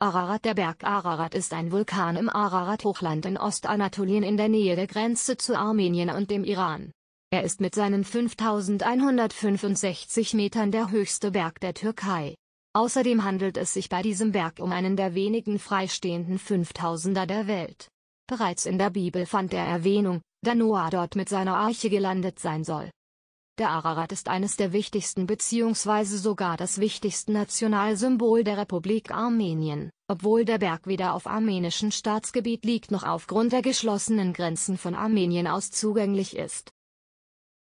Ararat Der Berg Ararat ist ein Vulkan im Ararat-Hochland in Ostanatolien in der Nähe der Grenze zu Armenien und dem Iran. Er ist mit seinen 5165 Metern der höchste Berg der Türkei. Außerdem handelt es sich bei diesem Berg um einen der wenigen freistehenden 5000er der Welt. Bereits in der Bibel fand er Erwähnung, da Noah dort mit seiner Arche gelandet sein soll. Der Ararat ist eines der wichtigsten bzw. sogar das wichtigste Nationalsymbol der Republik Armenien, obwohl der Berg weder auf armenischem Staatsgebiet liegt noch aufgrund der geschlossenen Grenzen von Armenien aus zugänglich ist.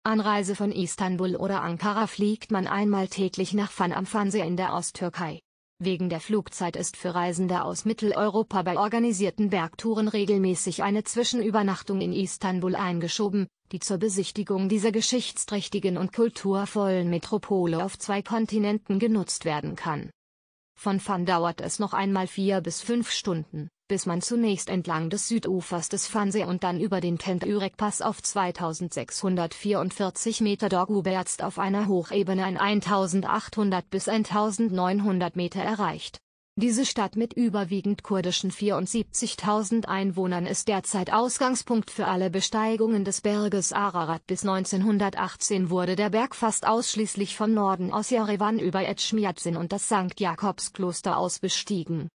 Anreise von Istanbul oder Ankara fliegt man einmal täglich nach Fan am Fansee in der Osttürkei. Wegen der Flugzeit ist für Reisende aus Mitteleuropa bei organisierten Bergtouren regelmäßig eine Zwischenübernachtung in Istanbul eingeschoben, die zur Besichtigung dieser geschichtsträchtigen und kulturvollen Metropole auf zwei Kontinenten genutzt werden kann. Von Fan dauert es noch einmal vier bis fünf Stunden bis man zunächst entlang des Südufers des Fansee und dann über den Kent-Ürek-Pass auf 2644 Meter Doguberst auf einer Hochebene ein 1800 bis 1900 Meter erreicht. Diese Stadt mit überwiegend kurdischen 74.000 Einwohnern ist derzeit Ausgangspunkt für alle Besteigungen des Berges Ararat. Bis 1918 wurde der Berg fast ausschließlich von Norden aus Jerewan über Etschmiadzin und das St. Jakobskloster aus bestiegen.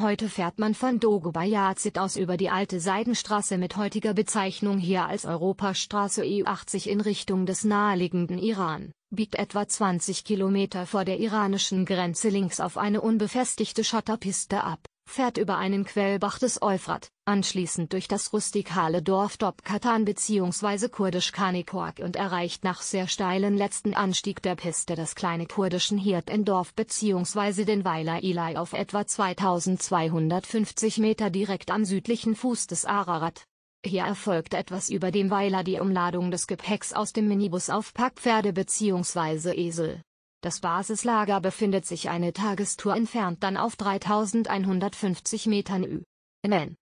Heute fährt man von Dogobayazid aus über die alte Seidenstraße mit heutiger Bezeichnung hier als Europastraße E80 in Richtung des naheliegenden Iran, biegt etwa 20 Kilometer vor der iranischen Grenze links auf eine unbefestigte Schotterpiste ab fährt über einen Quellbach des Euphrat, anschließend durch das rustikale Dorf Dobkatan bzw. kurdisch Kanikork und erreicht nach sehr steilen letzten Anstieg der Piste das kleine kurdischen Dorf bzw. den Weiler Ilay auf etwa 2250 Meter direkt am südlichen Fuß des Ararat. Hier erfolgt etwas über dem Weiler die Umladung des Gepäcks aus dem Minibus auf Packpferde bzw. Esel. Das Basislager befindet sich eine Tagestour entfernt dann auf 3150 Metern Ü. Nen.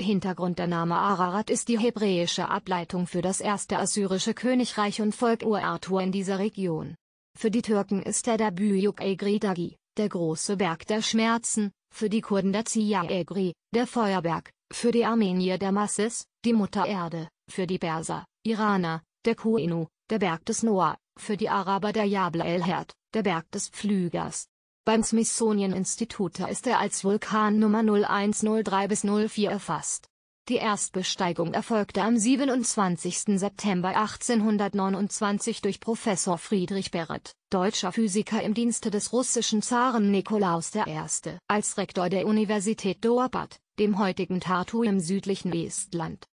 Hintergrund Der Name Ararat ist die hebräische Ableitung für das erste assyrische Königreich und Volk ur arthur in dieser Region. Für die Türken ist er der Büyük dagi der große Berg der Schmerzen, für die Kurden der Zia Egri, der Feuerberg, für die Armenier der Masses, die Mutter Erde, für die Perser, Iraner, der Kuinu, der Berg des Noah, für die Araber der Jabal el-Herd, der Berg des Pflügers. Beim Smithsonian Institute ist er als Vulkan Nummer 0103 bis 04 erfasst. Die Erstbesteigung erfolgte am 27. September 1829 durch Professor Friedrich Barrett, deutscher Physiker im Dienste des russischen Zaren Nikolaus I., als Rektor der Universität Dorpat, dem heutigen Tartu im südlichen Estland.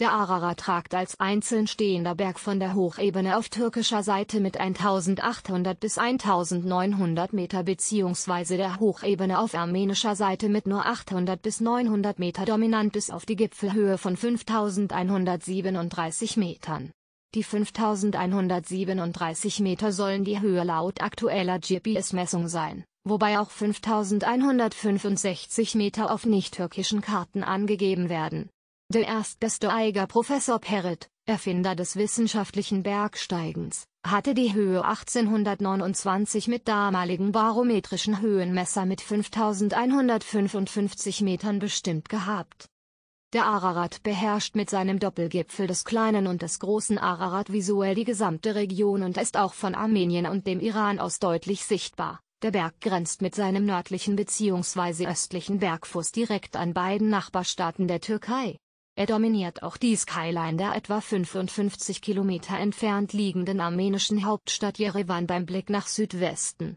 Der Arara tragt als einzeln stehender Berg von der Hochebene auf türkischer Seite mit 1800 bis 1900 Meter bzw. der Hochebene auf armenischer Seite mit nur 800 bis 900 Meter dominant bis auf die Gipfelhöhe von 5137 Metern. Die 5137 Meter sollen die Höhe laut aktueller GPS-Messung sein wobei auch 5165 Meter auf nicht-türkischen Karten angegeben werden. Der erstbeste Eiger Professor Perret, Erfinder des wissenschaftlichen Bergsteigens, hatte die Höhe 1829 mit damaligen barometrischen Höhenmesser mit 5155 Metern bestimmt gehabt. Der Ararat beherrscht mit seinem Doppelgipfel des kleinen und des großen Ararat visuell die gesamte Region und ist auch von Armenien und dem Iran aus deutlich sichtbar. Der Berg grenzt mit seinem nördlichen bzw. östlichen Bergfuß direkt an beiden Nachbarstaaten der Türkei. Er dominiert auch die Skyline der etwa 55 Kilometer entfernt liegenden armenischen Hauptstadt Jerewan beim Blick nach Südwesten.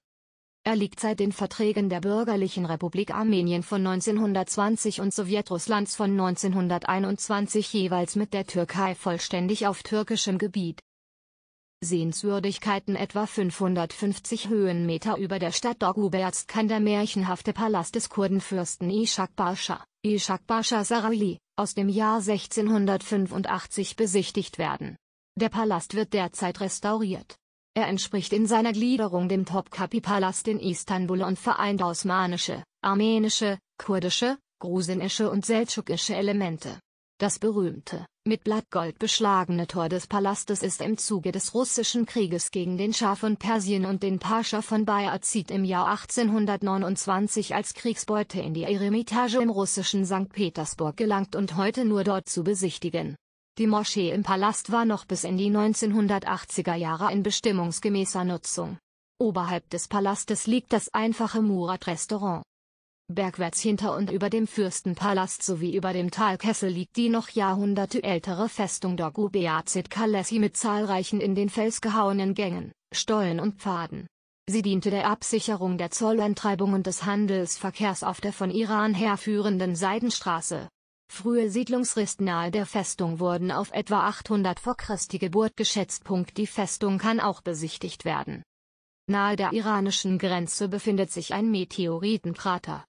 Er liegt seit den Verträgen der Bürgerlichen Republik Armenien von 1920 und Sowjetrusslands von 1921 jeweils mit der Türkei vollständig auf türkischem Gebiet. Sehenswürdigkeiten etwa 550 Höhenmeter über der Stadt Dogubertsk kann der märchenhafte Palast des Kurdenfürsten Ishak Pascha, Ishak Pascha Sarali, aus dem Jahr 1685 besichtigt werden. Der Palast wird derzeit restauriert. Er entspricht in seiner Gliederung dem Topkapi-Palast in Istanbul und vereint osmanische, armenische, kurdische, grusinische und seltschukische Elemente das berühmte, mit Blattgold beschlagene Tor des Palastes ist im Zuge des russischen Krieges gegen den Schah von Persien und den Pascha von Bayazid im Jahr 1829 als Kriegsbeute in die Eremitage im russischen St. Petersburg gelangt und heute nur dort zu besichtigen. Die Moschee im Palast war noch bis in die 1980er Jahre in bestimmungsgemäßer Nutzung. Oberhalb des Palastes liegt das einfache Murat-Restaurant. Bergwärts hinter und über dem Fürstenpalast sowie über dem Talkessel liegt die noch Jahrhunderte ältere Festung Dogu Beazet Kalesi mit zahlreichen in den Fels gehauenen Gängen, Stollen und Pfaden. Sie diente der Absicherung der Zollentreibung und des Handelsverkehrs auf der von Iran herführenden Seidenstraße. Frühe Siedlungsrist nahe der Festung wurden auf etwa 800 vor Christi Geburt geschätzt. Die Festung kann auch besichtigt werden. Nahe der iranischen Grenze befindet sich ein Meteoritenkrater.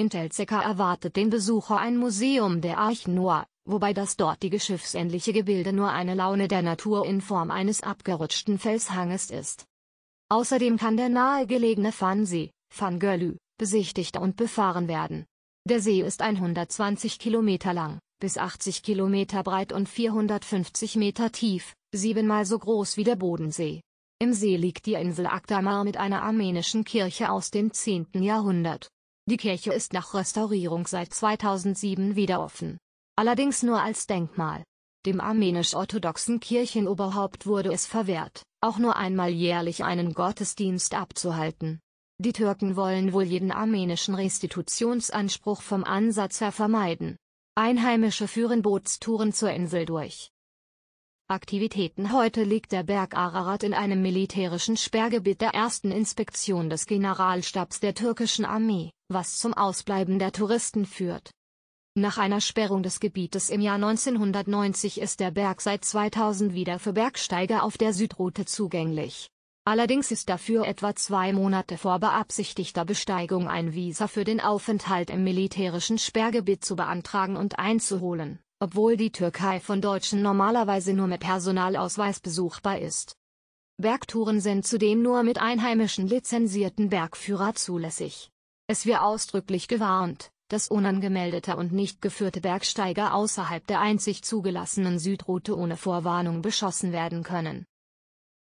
In Telzeka erwartet den Besucher ein Museum der Arche Noah, wobei das dortige schiffsähnliche Gebilde nur eine Laune der Natur in Form eines abgerutschten Felshanges ist. Außerdem kann der nahegelegene Fansee, Fangölü, besichtigt und befahren werden. Der See ist 120 Kilometer lang, bis 80 Kilometer breit und 450 Meter tief, siebenmal so groß wie der Bodensee. Im See liegt die Insel Akdamar mit einer armenischen Kirche aus dem 10. Jahrhundert. Die Kirche ist nach Restaurierung seit 2007 wieder offen. Allerdings nur als Denkmal. Dem armenisch-orthodoxen Kirchenoberhaupt wurde es verwehrt, auch nur einmal jährlich einen Gottesdienst abzuhalten. Die Türken wollen wohl jeden armenischen Restitutionsanspruch vom Ansatz her vermeiden. Einheimische führen Bootstouren zur Insel durch. Aktivitäten Heute liegt der Berg Ararat in einem militärischen Sperrgebiet der ersten Inspektion des Generalstabs der türkischen Armee, was zum Ausbleiben der Touristen führt. Nach einer Sperrung des Gebietes im Jahr 1990 ist der Berg seit 2000 wieder für Bergsteiger auf der Südroute zugänglich. Allerdings ist dafür etwa zwei Monate vor beabsichtigter Besteigung ein Visa für den Aufenthalt im militärischen Sperrgebiet zu beantragen und einzuholen obwohl die Türkei von Deutschen normalerweise nur mit Personalausweis besuchbar ist. Bergtouren sind zudem nur mit einheimischen lizenzierten Bergführer zulässig. Es wird ausdrücklich gewarnt, dass unangemeldete und nicht geführte Bergsteiger außerhalb der einzig zugelassenen Südroute ohne Vorwarnung beschossen werden können.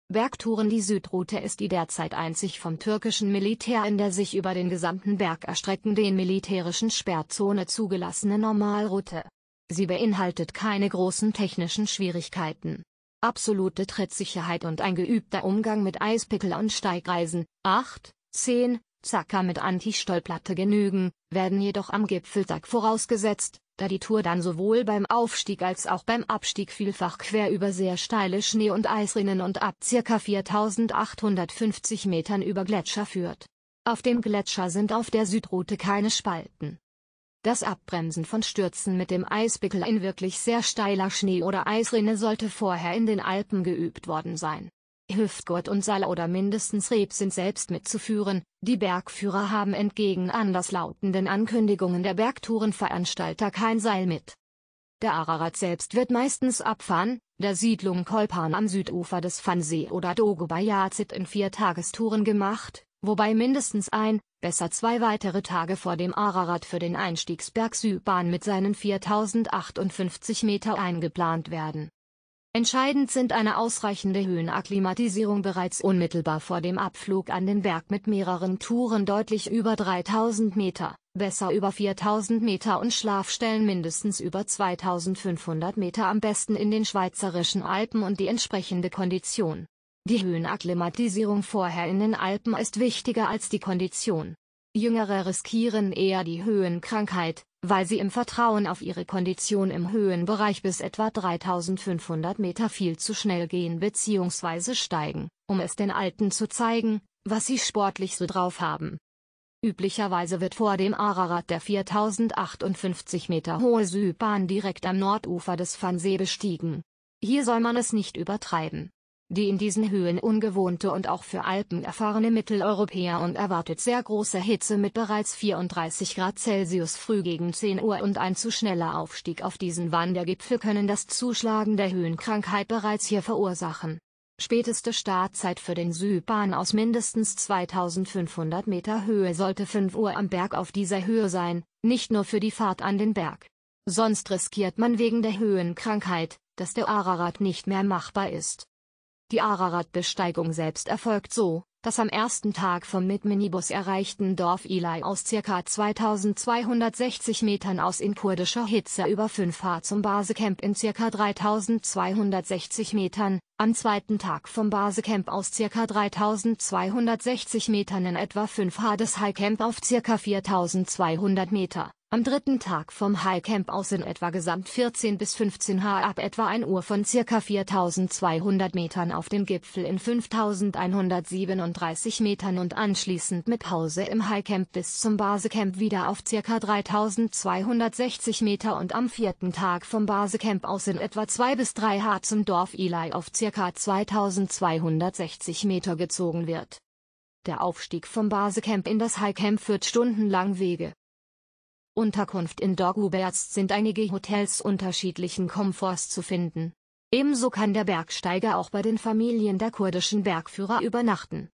Bergtouren Die Südroute ist die derzeit einzig vom türkischen Militär in der sich über den gesamten Berg erstreckenden militärischen Sperrzone zugelassene Normalroute. Sie beinhaltet keine großen technischen Schwierigkeiten. Absolute Trittsicherheit und ein geübter Umgang mit Eispickel und Steigreisen, 8, 10, Zacker mit Anti-Stollplatte genügen, werden jedoch am Gipfeltag vorausgesetzt, da die Tour dann sowohl beim Aufstieg als auch beim Abstieg vielfach quer über sehr steile Schnee- und Eisrinnen und ab ca. 4850 Metern über Gletscher führt. Auf dem Gletscher sind auf der Südroute keine Spalten. Das Abbremsen von Stürzen mit dem Eispickel in wirklich sehr steiler Schnee- oder Eisrinne sollte vorher in den Alpen geübt worden sein. Hüftgurt und Seil oder mindestens Reb sind selbst mitzuführen, die Bergführer haben entgegen anderslautenden Ankündigungen der Bergtourenveranstalter kein Seil mit. Der Ararat selbst wird meistens abfahren, der Siedlung Kolpan am Südufer des Fansee oder Dogobayazit in vier Tagestouren gemacht, wobei mindestens ein, besser zwei weitere Tage vor dem Ararat für den Einstiegsberg Südbahn mit seinen 4058 Meter eingeplant werden. Entscheidend sind eine ausreichende Höhenakklimatisierung bereits unmittelbar vor dem Abflug an den Berg mit mehreren Touren deutlich über 3000 Meter, besser über 4000 Meter und Schlafstellen mindestens über 2500 Meter am besten in den schweizerischen Alpen und die entsprechende Kondition die Höhenakklimatisierung vorher in den Alpen ist wichtiger als die Kondition. Jüngere riskieren eher die Höhenkrankheit, weil sie im Vertrauen auf ihre Kondition im Höhenbereich bis etwa 3500 Meter viel zu schnell gehen bzw. steigen, um es den Alten zu zeigen, was sie sportlich so drauf haben. Üblicherweise wird vor dem Ararat der 4058 Meter hohe Südbahn direkt am Nordufer des Fansee bestiegen. Hier soll man es nicht übertreiben die in diesen Höhen ungewohnte und auch für Alpen erfahrene Mitteleuropäer und erwartet sehr große Hitze mit bereits 34 Grad Celsius früh gegen 10 Uhr und ein zu schneller Aufstieg auf diesen Wandergipfel können das Zuschlagen der Höhenkrankheit bereits hier verursachen. Späteste Startzeit für den Südbahn aus mindestens 2500 Meter Höhe sollte 5 Uhr am Berg auf dieser Höhe sein, nicht nur für die Fahrt an den Berg. Sonst riskiert man wegen der Höhenkrankheit, dass der Ararat nicht mehr machbar ist. Die Ararat-Besteigung selbst erfolgt so, dass am ersten Tag vom mit Minibus erreichten Dorf Ilai aus ca. 2260 Metern aus in kurdischer Hitze über 5 H zum Basecamp in ca. 3260 Metern, am zweiten Tag vom Basecamp aus ca. 3260 Metern in etwa 5 H Hades Highcamp auf ca. 4200 Meter, am dritten Tag vom Highcamp aus in etwa gesamt 14 bis 15 H ab etwa 1 Uhr von ca. 4200 Metern auf dem Gipfel in 5137 Metern und anschließend mit Pause im Highcamp bis zum Basecamp wieder auf ca. 3260 Meter und am vierten Tag vom Basecamp aus in etwa 2 bis 3 H zum Dorf Eli auf ca ca. 2260 Meter gezogen wird. Der Aufstieg vom Basecamp in das Highcamp führt stundenlang Wege. Unterkunft in Doguberts sind einige Hotels unterschiedlichen Komforts zu finden. Ebenso kann der Bergsteiger auch bei den Familien der kurdischen Bergführer übernachten.